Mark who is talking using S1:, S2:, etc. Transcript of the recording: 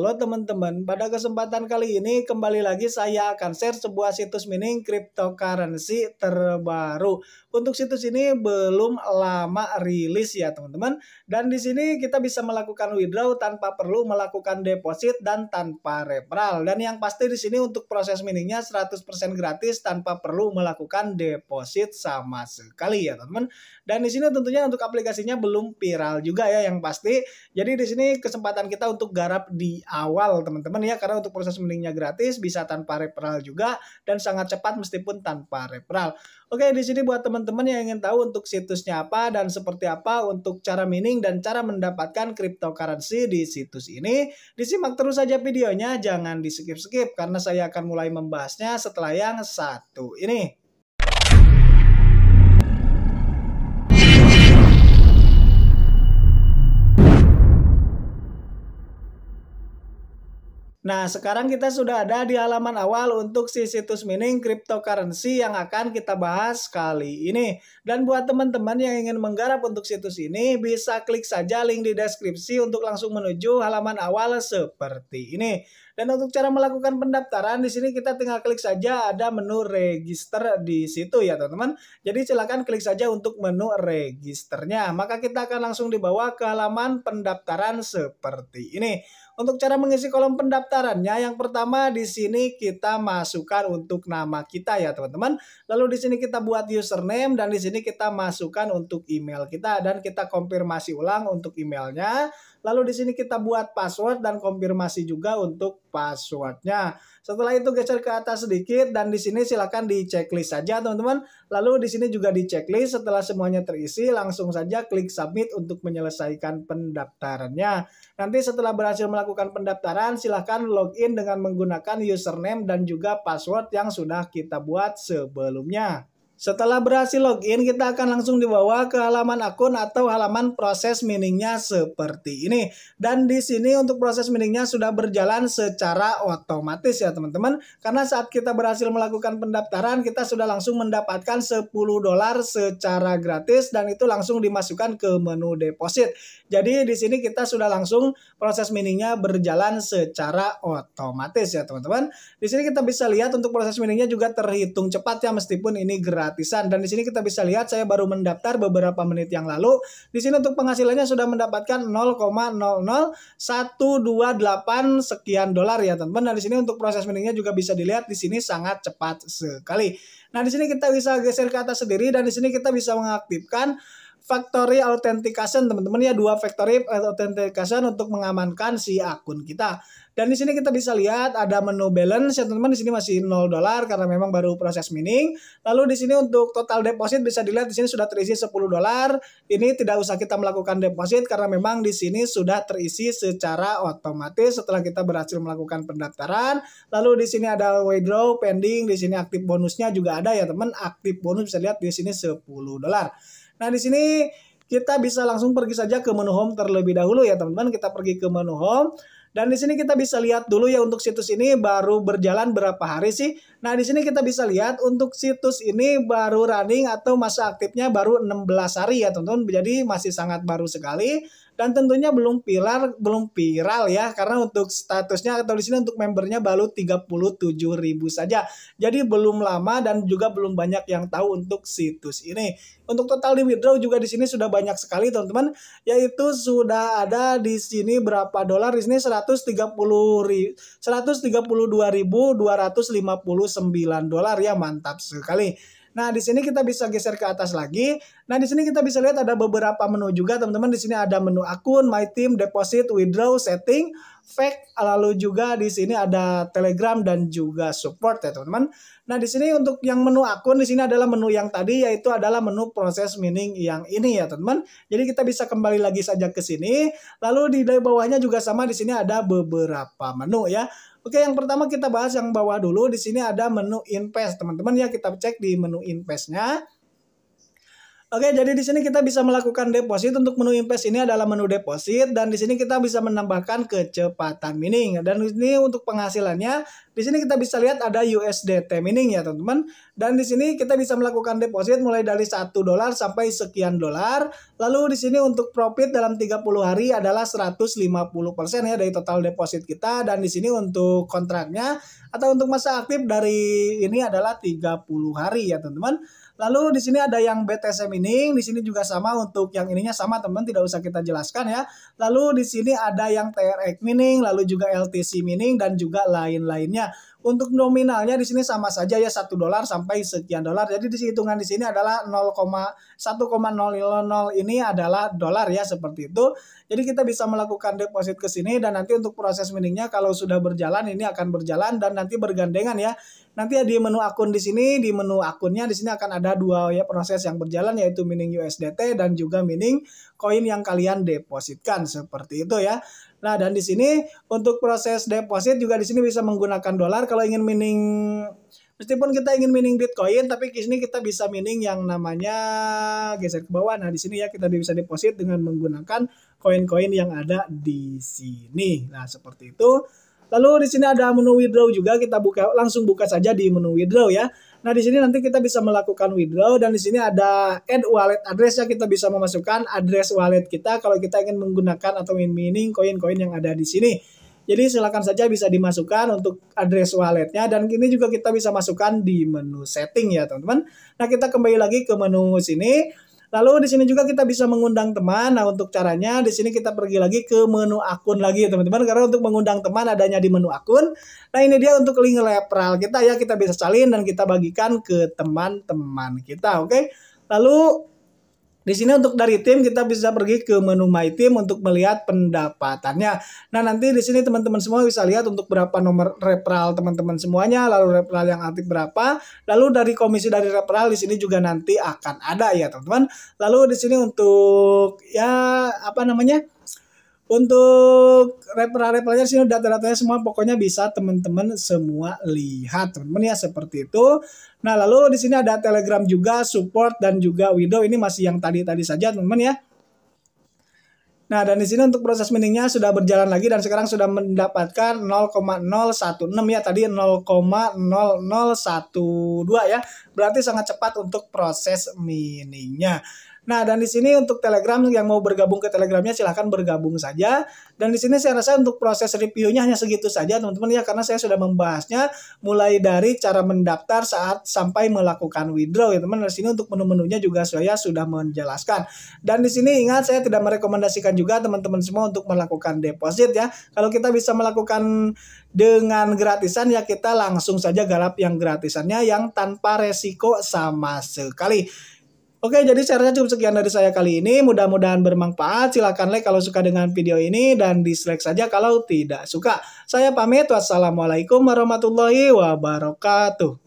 S1: Halo teman-teman, pada kesempatan kali ini kembali lagi saya akan share sebuah situs mining cryptocurrency terbaru. Untuk situs ini belum lama rilis ya teman-teman. Dan di sini kita bisa melakukan withdraw tanpa perlu melakukan deposit dan tanpa referral. Dan yang pasti di sini untuk proses miningnya 100% gratis tanpa perlu melakukan deposit sama sekali ya teman-teman. Dan di sini tentunya untuk aplikasinya belum viral juga ya yang pasti. Jadi di sini kesempatan kita untuk garap di awal teman-teman ya karena untuk proses mendingnya gratis bisa tanpa referral juga dan sangat cepat meskipun tanpa referral. Oke, di sini buat teman-teman yang ingin tahu untuk situsnya apa dan seperti apa untuk cara mining dan cara mendapatkan cryptocurrency di situs ini, disimak terus saja videonya jangan di skip-skip karena saya akan mulai membahasnya setelah yang satu ini. Nah, sekarang kita sudah ada di halaman awal untuk si situs mining cryptocurrency yang akan kita bahas kali ini. Dan buat teman-teman yang ingin menggarap untuk situs ini, bisa klik saja link di deskripsi untuk langsung menuju halaman awal seperti ini. Dan untuk cara melakukan pendaftaran di sini kita tinggal klik saja ada menu register di situ ya teman-teman. Jadi silakan klik saja untuk menu registernya. Maka kita akan langsung dibawa ke halaman pendaftaran seperti ini. Untuk cara mengisi kolom pendaftarannya, yang pertama di sini kita masukkan untuk nama kita ya teman-teman. Lalu di sini kita buat username dan di sini kita masukkan untuk email kita dan kita konfirmasi ulang untuk emailnya. Lalu di sini kita buat password dan konfirmasi juga untuk passwordnya. Setelah itu geser ke atas sedikit dan di sini silakan di checklist saja teman-teman. Lalu di sini juga di checklist setelah semuanya terisi langsung saja klik submit untuk menyelesaikan pendaftarannya. Nanti setelah berhasil melakukan pendaftaran silakan login dengan menggunakan username dan juga password yang sudah kita buat sebelumnya. Setelah berhasil login, kita akan langsung dibawa ke halaman akun atau halaman proses miningnya seperti ini. Dan di sini untuk proses miningnya sudah berjalan secara otomatis ya teman-teman. Karena saat kita berhasil melakukan pendaftaran, kita sudah langsung mendapatkan 10 dolar secara gratis dan itu langsung dimasukkan ke menu deposit. Jadi di sini kita sudah langsung proses miningnya berjalan secara otomatis ya teman-teman. Di sini kita bisa lihat untuk proses miningnya juga terhitung cepat ya meskipun ini gratis gratisan dan di sini kita bisa lihat saya baru mendaftar beberapa menit yang lalu. Di sini untuk penghasilannya sudah mendapatkan 0,00128 sekian dolar ya teman-teman. Dan di sini untuk proses miningnya juga bisa dilihat di sini sangat cepat sekali. Nah, di sini kita bisa geser ke atas sendiri dan di sini kita bisa mengaktifkan factory authentication teman-teman ya dua factory authentication untuk mengamankan si akun kita. Dan di sini kita bisa lihat ada menu balance ya teman-teman di sini masih 0 dolar karena memang baru proses mining. Lalu di sini untuk total deposit bisa dilihat di sini sudah terisi 10 dolar. Ini tidak usah kita melakukan deposit karena memang di sini sudah terisi secara otomatis setelah kita berhasil melakukan pendaftaran. Lalu di sini ada withdraw pending, di sini aktif bonusnya juga ada ya teman. Aktif bonus bisa lihat di sini 10 dolar. Nah, di sini kita bisa langsung pergi saja ke menu home terlebih dahulu ya teman-teman. Kita pergi ke menu home. Dan di sini kita bisa lihat dulu ya untuk situs ini baru berjalan berapa hari sih. Nah di sini kita bisa lihat untuk situs ini baru running atau masa aktifnya baru 16 hari ya teman-teman. Jadi masih sangat baru sekali dan tentunya belum pilar, belum viral ya karena untuk statusnya atau di sini untuk membernya baru 37.000 saja jadi belum lama dan juga belum banyak yang tahu untuk situs ini untuk total di withdraw juga di sini sudah banyak sekali teman-teman yaitu sudah ada di sini berapa dolar di sini 130 132.259 dolar ya mantap sekali Nah, di sini kita bisa geser ke atas lagi. Nah, di sini kita bisa lihat ada beberapa menu juga, teman-teman. Di sini ada menu akun, my team, deposit, withdraw, setting, fake lalu juga di sini ada Telegram dan juga support ya, teman-teman. Nah, di sini untuk yang menu akun di sini adalah menu yang tadi yaitu adalah menu proses mining yang ini ya, teman-teman. Jadi kita bisa kembali lagi saja ke sini. Lalu di bawahnya juga sama di sini ada beberapa menu ya. Oke, yang pertama kita bahas yang bawah dulu. Di sini ada menu invest, teman-teman ya. Kita cek di menu investnya. Oke, jadi di sini kita bisa melakukan deposit untuk menu invest ini adalah menu deposit dan di sini kita bisa menambahkan kecepatan mining dan ini untuk penghasilannya di sini kita bisa lihat ada USDT mining ya teman-teman dan di sini kita bisa melakukan deposit mulai dari satu dolar sampai sekian dolar lalu di sini untuk profit dalam 30 hari adalah 150% ya dari total deposit kita dan di sini untuk kontraknya atau untuk masa aktif dari ini adalah 30 hari ya teman-teman Lalu di sini ada yang BTC Mining, di sini juga sama untuk yang ininya sama teman tidak usah kita jelaskan ya. Lalu di sini ada yang TRX Mining, lalu juga LTC Mining dan juga lain-lainnya. Untuk nominalnya di sini sama saja ya satu dolar sampai sekian dolar. Jadi di hitungan di sini adalah 0,1,000 ini adalah dolar ya seperti itu. Jadi kita bisa melakukan deposit ke sini dan nanti untuk proses miningnya kalau sudah berjalan ini akan berjalan dan nanti bergandengan ya. Nanti ya di menu akun di sini di menu akunnya di sini akan ada dua ya proses yang berjalan yaitu mining USDT dan juga mining koin yang kalian depositkan seperti itu ya. Nah, dan di sini untuk proses deposit juga di sini bisa menggunakan dolar kalau ingin mining meskipun kita ingin mining Bitcoin tapi di sini kita bisa mining yang namanya geser ke bawah. Nah, di sini ya kita bisa deposit dengan menggunakan koin-koin yang ada di sini. Nah, seperti itu. Lalu di sini ada menu withdraw juga kita buka langsung buka saja di menu withdraw ya. Nah, di sini nanti kita bisa melakukan withdraw dan di sini ada add wallet address ya kita bisa memasukkan address wallet kita kalau kita ingin menggunakan atau mining koin-koin yang ada di sini. Jadi silakan saja bisa dimasukkan untuk address walletnya dan ini juga kita bisa masukkan di menu setting ya teman-teman. Nah kita kembali lagi ke menu sini Lalu di sini juga kita bisa mengundang teman. Nah, untuk caranya di sini kita pergi lagi ke menu akun lagi, teman-teman. Karena untuk mengundang teman adanya di menu akun. Nah, ini dia untuk link referral kita ya. Kita bisa salin dan kita bagikan ke teman-teman kita, oke? Okay? Lalu di sini untuk dari tim kita bisa pergi ke menu My Team untuk melihat pendapatannya. Nah, nanti di sini teman-teman semua bisa lihat untuk berapa nomor referral teman-teman semuanya, lalu referral yang aktif berapa, lalu dari komisi dari referral di sini juga nanti akan ada ya, teman-teman. Lalu di sini untuk ya apa namanya? untuk referral-referralnya sini data-datanya semua pokoknya bisa teman-teman semua lihat teman-teman ya seperti itu. Nah lalu di sini ada Telegram juga support dan juga widow ini masih yang tadi-tadi saja teman-teman ya. Nah, dan di sini untuk proses miningnya sudah berjalan lagi dan sekarang sudah mendapatkan 0,016 ya tadi 0,0012 ya. Berarti sangat cepat untuk proses miningnya. Nah, dan di sini untuk Telegram yang mau bergabung ke Telegramnya silahkan bergabung saja. Dan di sini saya rasa untuk proses reviewnya hanya segitu saja teman-teman ya karena saya sudah membahasnya mulai dari cara mendaftar saat sampai melakukan withdraw ya teman. Di sini untuk menu-menunya juga saya sudah menjelaskan. Dan di sini ingat saya tidak merekomendasikan juga teman-teman semua untuk melakukan deposit ya. Kalau kita bisa melakukan dengan gratisan ya kita langsung saja garap yang gratisannya yang tanpa resiko sama sekali. Oke, jadi saya cukup sekian dari saya kali ini. Mudah-mudahan bermanfaat. Silahkan like kalau suka dengan video ini dan dislike saja kalau tidak suka. Saya pamit. Wassalamualaikum warahmatullahi wabarakatuh.